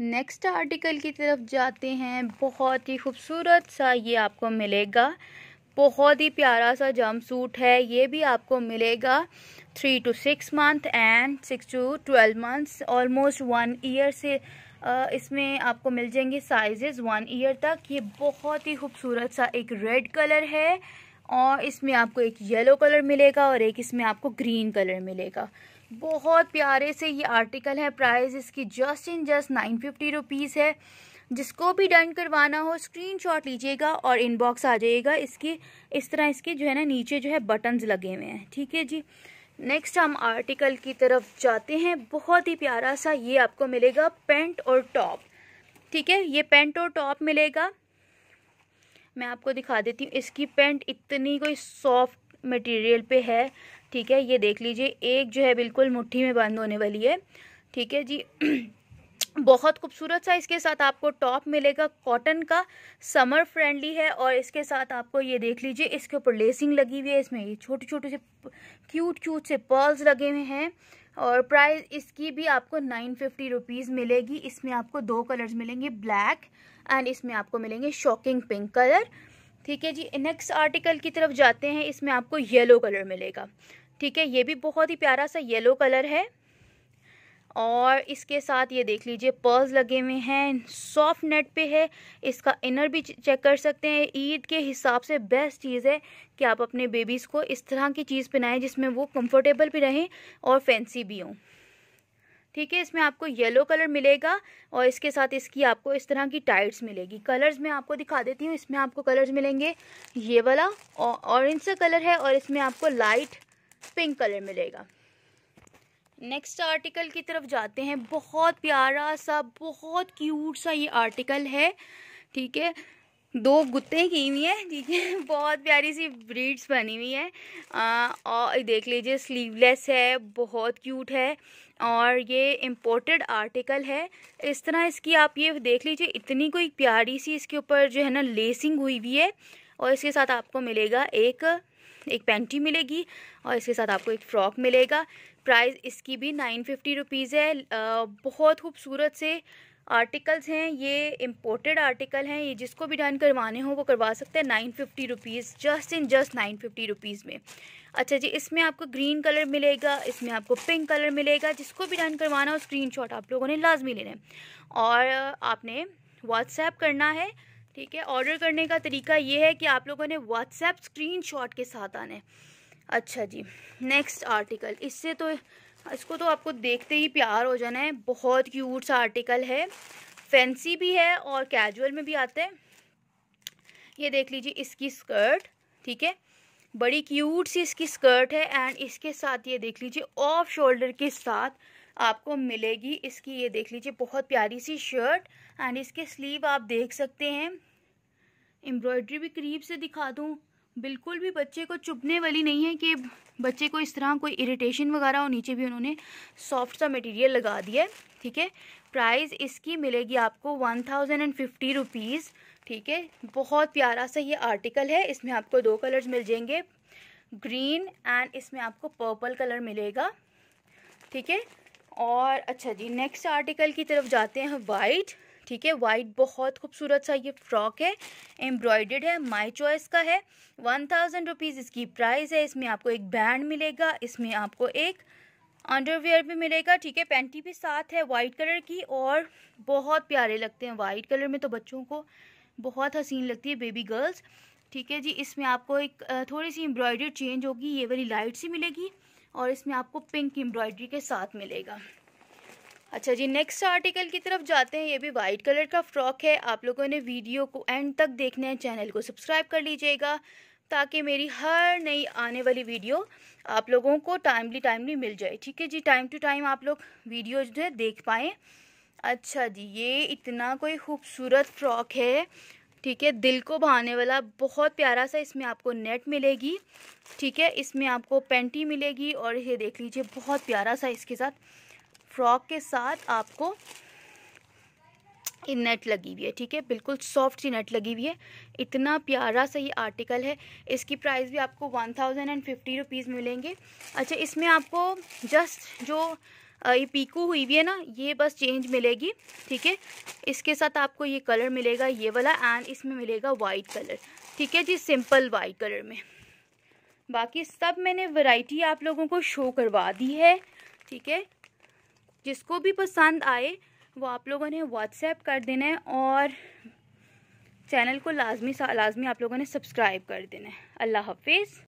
next article की तरफ जाते हैं बहुत ही खूबसूरत सा ये आपको मिलेगा बहुत ही प्यारा सा जम सूट है ये भी आपको मिलेगा three to six month and six to twelve months almost one year से इसमें आपको मिल जाएंगे साइजेस वन ईयर तक ये बहुत ही खूबसूरत सा एक रेड कलर है और इसमें आपको एक येलो कलर मिलेगा और एक इसमें आपको ग्रीन कलर मिलेगा बहुत प्यारे से ये आर्टिकल है प्राइस इसकी just in just nine fifty rupees है जिसको भी डन करवाना हो स्क्रीनशॉट लीजिएगा और इनबॉक्स आ जाइएगा इसकी इस तरह इसके जो है ना नीचे जो है बटन्स लगे हुए हैं ठीक है जी नेक्स्ट हम आर्टिकल की तरफ जाते हैं बहुत ही प्यारा सा ये आपको मिलेगा पेंट और टॉप ठीक है ये पेंट और टॉप मिलेगा मैं आपको दिखा देती हूँ इसकी पेंट इतनी कोई सॉफ्ट मटेरियल पे है ठीक है ये देख लीजिए एक जो है बिल्कुल मुट्ठी में बंद होने वाली है ठीक है जी बहुत खूबसूरत सा इसके साथ आपको टॉप मिलेगा कॉटन का समर फ्रेंडली है और इसके साथ आपको ये देख लीजिए इसके ऊपर लेसिंग लगी हुई है इसमें ये छोटे छोटे से क्यूट क्यूट से पर्ल्स लगे हुए हैं और प्राइस इसकी भी आपको नाइन फिफ्टी रुपीज़ मिलेगी इसमें आपको दो कलर्स मिलेंगे ब्लैक एंड इसमें आपको मिलेंगे शॉकिंग पिंक कलर ठीक है जी नेक्स्ट आर्टिकल की तरफ जाते हैं इसमें आपको येलो कलर मिलेगा ठीक है ये भी बहुत ही प्यारा सा येलो कलर है और इसके साथ ये देख लीजिए पर्ल्स लगे हुए हैं सॉफ्ट नेट पे है इसका इनर भी चेक कर सकते हैं ईद के हिसाब से बेस्ट चीज़ है कि आप अपने बेबीज़ को इस तरह की चीज़ पहनाएं जिसमें वो कंफर्टेबल भी रहें और फैंसी भी हों ठीक है इसमें आपको येलो कलर मिलेगा और इसके साथ इसकी आपको इस तरह की टाइट्स मिलेगी कलर्स मैं आपको दिखा देती हूँ इसमें आपको कलर्स मिलेंगे ये वाला ऑरेंज सा कलर है और इसमें आपको लाइट पिंक कलर मिलेगा नेक्स्ट आर्टिकल की तरफ जाते हैं बहुत प्यारा सा बहुत क्यूट सा ये आर्टिकल है ठीक है दो गुत्ते की हुई हैं ठीक है बहुत प्यारी सी ब्रीड्स बनी हुई है और देख लीजिए स्लीवलेस है बहुत क्यूट है और ये इम्पोर्टेड आर्टिकल है इस तरह इसकी आप ये देख लीजिए इतनी कोई प्यारी सी इसके ऊपर जो है ना लेसिंग हुई हुई है और इसके साथ आपको मिलेगा एक एक पेंटी मिलेगी और इसके साथ आपको एक फ़्रॉक मिलेगा प्राइस इसकी भी नाइन फिफ्टी रुपीज़ है आ, बहुत खूबसूरत से आर्टिकल्स हैं ये इम्पोर्टेड आर्टिकल हैं ये जिसको भी डन करवाने हो वो करवा सकते हैं nine fifty rupees just in just nine fifty rupees में अच्छा जी इसमें आपको ग्रीन कलर मिलेगा इसमें आपको पिंक कलर मिलेगा जिसको भी डन करवाना हो स्क्रीन आप लोगों ने लाजमी लेना है और आपने व्हाट्सएप करना है ठीक है ऑर्डर करने का तरीका ये है कि आप लोगों ने व्हाट्सएप शॉट के साथ आना है अच्छा जी नेक्स्ट आर्टिकल इससे तो इसको तो आपको देखते ही प्यार हो जाना है बहुत क्यूट सा आर्टिकल है फैंसी भी है और कैजुअल में भी आता है ये देख लीजिए इसकी स्कर्ट ठीक है बड़ी क्यूट सी इसकी स्कर्ट है एंड इसके साथ ये देख लीजिए ऑफ शोल्डर के साथ आपको मिलेगी इसकी ये देख लीजिए बहुत प्यारी सी शर्ट एंड इसके स्लीव आप देख सकते हैं एम्ब्रॉयड्री भी करीब से दिखा दूँ बिल्कुल भी बच्चे को चुभने वाली नहीं है कि बच्चे को इस तरह कोई इरिटेशन वगैरह और नीचे भी उन्होंने सॉफ्ट सा मटेरियल लगा दिया है ठीक है प्राइस इसकी मिलेगी आपको one thousand and fifty rupees ठीक है बहुत प्यारा सा ये आर्टिकल है इसमें आपको दो कलर्स मिल जाएंगे ग्रीन एंड इसमें आपको पर्पल कलर मिलेगा ठीक है और अच्छा जी नेक्स्ट आर्टिकल की तरफ जाते हैं वाइट ठीक है वाइट बहुत खूबसूरत सा ये फ्रॉक है एम्ब्रॉयडेड है माई चॉइस का है वन थाउजेंड रुपीज़ इसकी प्राइस है इसमें आपको एक बैंड मिलेगा इसमें आपको एक अंडरवेयर भी मिलेगा ठीक है पैंटी भी साथ है वाइट कलर की और बहुत प्यारे लगते हैं वाइट कलर में तो बच्चों को बहुत हसीन लगती है बेबी गर्ल्स ठीक है जी इसमें आपको एक थोड़ी सी एम्ब्रॉयडरी चेंज होगी ये वाली लाइट सी मिलेगी और इसमें आपको पिंक एम्ब्रॉयडरी के साथ मिलेगा अच्छा जी नेक्स्ट आर्टिकल की तरफ जाते हैं ये भी वाइट कलर का फ्रॉक है आप लोगों ने वीडियो को एंड तक देखना है चैनल को सब्सक्राइब कर लीजिएगा ताकि मेरी हर नई आने वाली वीडियो आप लोगों को टाइमली टाइमली मिल जाए ठीक है जी टाइम टू टाइम आप लोग वीडियो जो है देख पाएँ अच्छा जी ये इतना कोई खूबसूरत फ्रॉक है ठीक है दिल को भाने वाला बहुत प्यारा सा इसमें आपको नेट मिलेगी ठीक है इसमें आपको पेंटी मिलेगी और ये देख लीजिए बहुत प्यारा सा इसके साथ फ्रॉक के साथ आपको नेट लगी हुई है ठीक है बिल्कुल सॉफ्ट सी नेट लगी हुई है इतना प्यारा सा ये आर्टिकल है इसकी प्राइस भी आपको one thousand and fifty rupees मिलेंगे अच्छा इसमें आपको जस्ट जो ये पीकू हुई हुई है ना ये बस चेंज मिलेगी ठीक है इसके साथ आपको ये कलर मिलेगा ये वाला एंड इसमें मिलेगा वाइट कलर ठीक है जी सिंपल वाइट कलर में बाकी सब मैंने वैरायटी आप लोगों को शो करवा दी है ठीक है जिसको भी पसंद आए वो आप लोगों ने व्हाट्सएप कर देना है और चैनल को लाजमी लाजमी आप लोगों ने सब्सक्राइब कर देना है अल्लाह हाफिज़